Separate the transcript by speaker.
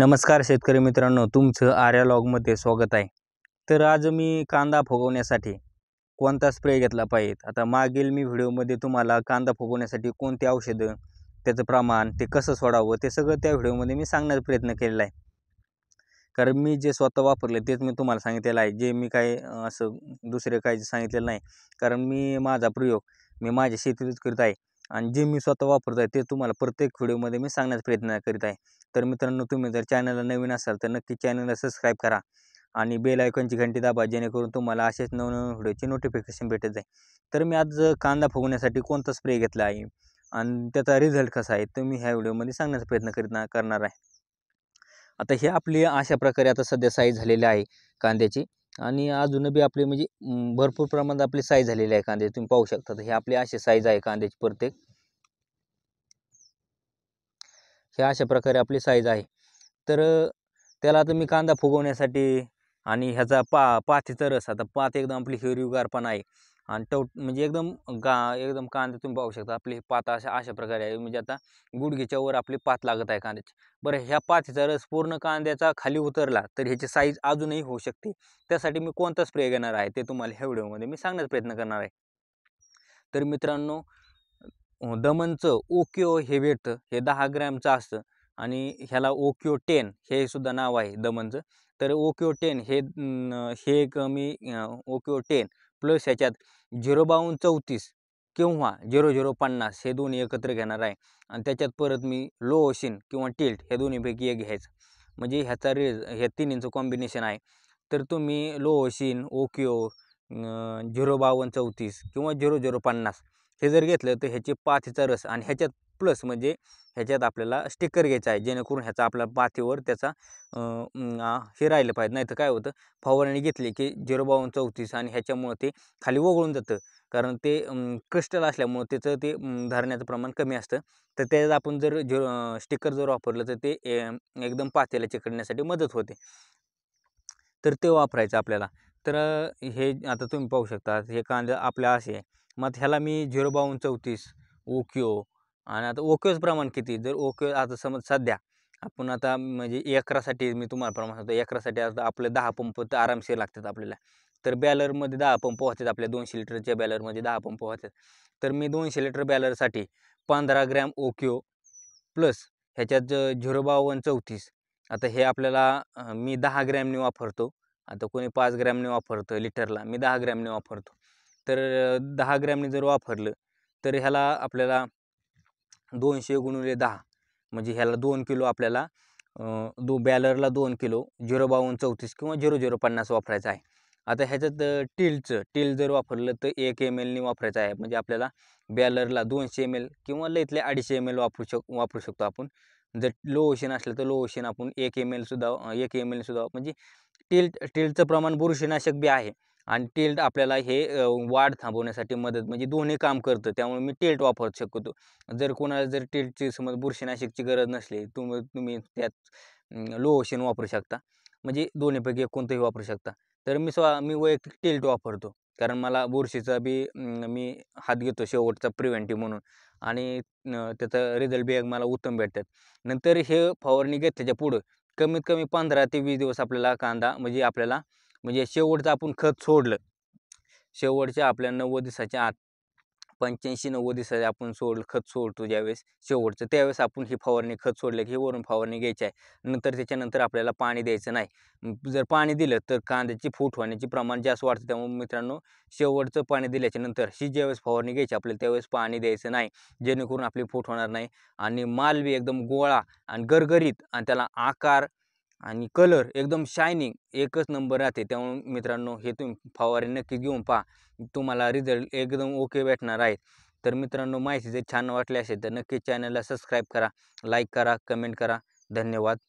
Speaker 1: नमस्कार शेतकरी मित्रांनो तुमचं आर्या लॉगमध्ये स्वागत आहे तर आज मी कांदा फुगवण्यासाठी कोणता स्प्रे घेतला पाहिजे आता मागील मी व्हिडिओमध्ये तुम्हाला कांदा फुगवण्यासाठी कोणते औषधं त्याचं प्रमाण ते कसं सोडावं ते सगळं त्या व्हिडिओमध्ये मी सांगण्याचा प्रयत्न केलेला आहे कारण मी जे स्वतः वापरले तेच मी तुम्हाला सांगितलेलं आहे जे मी काय असं दुसरे काही सांगितलेलं नाही कारण मी माझा प्रयोग मी माझ्या शेतीतच करत आहे आणि जे मी स्वतः वापरतो आहे ते तुम्हाला प्रत्येक व्हिडिओमध्ये मी सांगण्याचा प्रयत्न करीत आहे तर मित्रांनो तुम्ही जर चॅनलला नवीन असाल तर नक्की चॅनलला सबस्क्राईब करा आणि बेल आयकॉनची घंटी दाबा जेणेकरून तुम्हाला असेच नवनवीन व्हिडिओची नोटिफिकेशन भेटत जाईल तर मी आज कांदा फुगण्यासाठी कोणता स्प्रे घेतला आहे आणि त्याचा रिझल्ट कसा आहे तो मी ह्या व्हिडिओमध्ये सांगण्याचा प्रयत्न करीत करणार आहे आता हे आपली अशा प्रकारे आता सध्या साईज झालेली आहे कांद्याची आणि अजून बी आपले म्हणजे भरपूर प्रमाणात आपले साईज झालेली आहे कांदे तुम्ही पाहू शकता हे आपले असे साईज आहे कांद्याची प्रत्येक हे अशा प्रकारे आपली साईज आहे तर त्याला आता मी कांदा फुगवण्यासाठी आणि ह्याचा पा पातीचा रस आता पात एकदम आपली हिरवीगार पण आहे आणि टव म्हणजे एकदम गा एकदम कांदा तुम्ही पाहू शकता आपली पात अशा अशा प्रकारे आहे म्हणजे आता गुडघेच्या वर आपली पात लागत आहे कांद्याची बरं ह्या पातीचा रस पूर्ण कांद्याचा खाली उतरला तर ह्याची साईज अजूनही होऊ शकते त्यासाठी मी कोणता स्प्रे घेणार आहे ते तुम्हाला ह्या व्हिडिओमध्ये मी सांगण्याचा प्रयत्न करणार आहे तर मित्रांनो दमनचं ओकिओ हे भेटतं हे दहा ग्रॅमचं असतं आणि ह्याला ओकिओ टेन हे सुद्धा नाव आहे दमनचं तर ओकिओ टेन हे हे एक मी ओकिओ टेन प्लस ह्याच्यात झिरो बावन्न चौतीस किंवा झिरो झिरो पन्नास हे दोन्ही एकत्र घेणार आहे आणि त्याच्यात परत मी लो ओशिन किंवा टिल्ट हे दोन्हीपैकी एक घ्यायचं म्हणजे ह्याचा रेज हे तिन्हींचं कॉम्बिनेशन आहे तर तुम्ही लो ओशिन ओकिओ झिरो बावन्न चौतीस किंवा झिरो झिरो पन्नास हे जर घेतलं तर ह्याचे पाचचा रस आणि ह्याच्यात प्लस म्हणजे ह्याच्यात आपल्याला स्टिकर घ्यायचा आहे जेणेकरून ह्याचा आपल्या पाथीवर त्याचा हे राहिलं पाहिजे नाही तर काय होतं फवारणी घेतली की झिरो चौतीस आणि ह्याच्यामुळं ते खाली वगळून जातं कारण ते क्रिस्टल असल्यामुळं त्याचं ते धरण्याचं प्रमाण कमी असतं तर त्याच्यात आपण जर झिरो स्टिकर जर वापरलं तर ते एकदम पातेला चिकडण्यासाठी मदत होते तर ते वापरायचं आपल्याला तर हे आता तुम्ही पाहू शकता हे कांदा आपल्या असे मग ह्याला मी झिरो बावन्न चौतीस ओकिओ आणि आता ओक्योचं प्रमाण किती जर ओके आता समज सध्या आपण आता म्हणजे एकरासाठी मी तुम्हाला प्रमाण सांगतो एकरासाठी आता आपले दहा पंप तर आरामशीर लागतात आपल्याला तर बॅलरमध्ये दहा पंप होतात आपल्या दोनशे लिटरच्या बॅलरमध्ये दहा पंप होतात तर मी दोनशे लिटर बॅलरसाठी पंधरा ग्रॅम ओक्यो प्लस ह्याच्यात झिरो बावन्न चौतीस आता हे आपल्याला मी दहा ग्रॅमने वापरतो आता कोणी पाच ग्रॅमने वापरतं लिटरला मी दहा ग्रॅमने वापरतो तर दहा ग्रॅमने जर वापरलं तर ह्याला आपल्याला दोनशे गुणिले दहा म्हणजे ह्याला दोन किलो आपल्याला दो बॅलरला दोन किलो झिरो बावन्न चौतीस किंवा झिरो झिरो पन्नास वापरायचं आहे आता ह्याच्यात टीलचं टील जर वापरलं तर एक एम एलनी वापरायचं आहे म्हणजे आपल्याला बॅलरला दोनशे एम एल किंवा लईतले अडीचशे एम एल वापरू शक वापरू शकतो आपण जर लो ओशन असलं तर लो ओशन आपण एक एम एलसुद्धा एक एम एलसुद्धा म्हणजे टील टीलचं प्रमाण बुरशीनाशक बी आहे आणि टेल्ट आपल्याला हे वाढ थांबवण्यासाठी मदत म्हणजे दोन्ही काम करतं त्यामुळे मी टेल्ट वापरत शकतो जर कोणाला जर टेल्टची समज बुरशीनाशिकची गरज नसली तुम तुम्ही त्यात लोशन वापरू शकता म्हणजे दोन्हीपैकी कोणतंही वापरू शकता तर मी स्वा मी वैयक्तिक टेल्ट वापरतो कारण मला बुरशीचा बी मी हात घेतो शेवटचा प्रिव्हेंटिव्ह म्हणून आणि त्याचा रिझल्ट बी मला उत्तम भेटतात नंतर हे फवारणी घेतल्याच्या पुढं कमीत कमी पंधरा ते वीस दिवस आपल्याला कांदा म्हणजे आपल्याला म्हणजे शेवटचं आपण खत सोडलं शेवटच्या आपल्या नव्वद दिवसाच्या आत पंच्याऐंशी नव्वद दिवसाचे आपण सोडलं खत सोडतो ज्यावेळेस शेवटचं त्यावेळेस आपण ही फवारणी खत सोडलं की वरून फवारणी घ्यायची आहे नंतर त्याच्यानंतर आपल्याला पाणी द्यायचं नाही जर पाणी दिलं तर कांद्याची फूट होण्याचे प्रमाण जास्त वाढतं त्यामुळे मित्रांनो शेवटचं पाणी दिल्याच्या नंतर ही ज्यावेळेस फवारणी घ्यायची आपल्याला त्यावेळेस पाणी द्यायचं नाही जेणेकरून आपली फूट होणार नाही आणि माल एकदम गोळा आणि गरगरीत आणि त्याला आकार आणि कलर एकदम शायनिंग एकच नंबर राहते त्यामुळे मित्रांनो हे तुम्ही फवारे नक्की घेऊन पहा तुम्हाला रिझल्ट एकदम ओके भेटणार आहेत तर मित्रांनो माहिती जर छान वाटली असेल तर नक्की चॅनलला सबस्क्राईब करा लाईक करा कमेंट करा धन्यवाद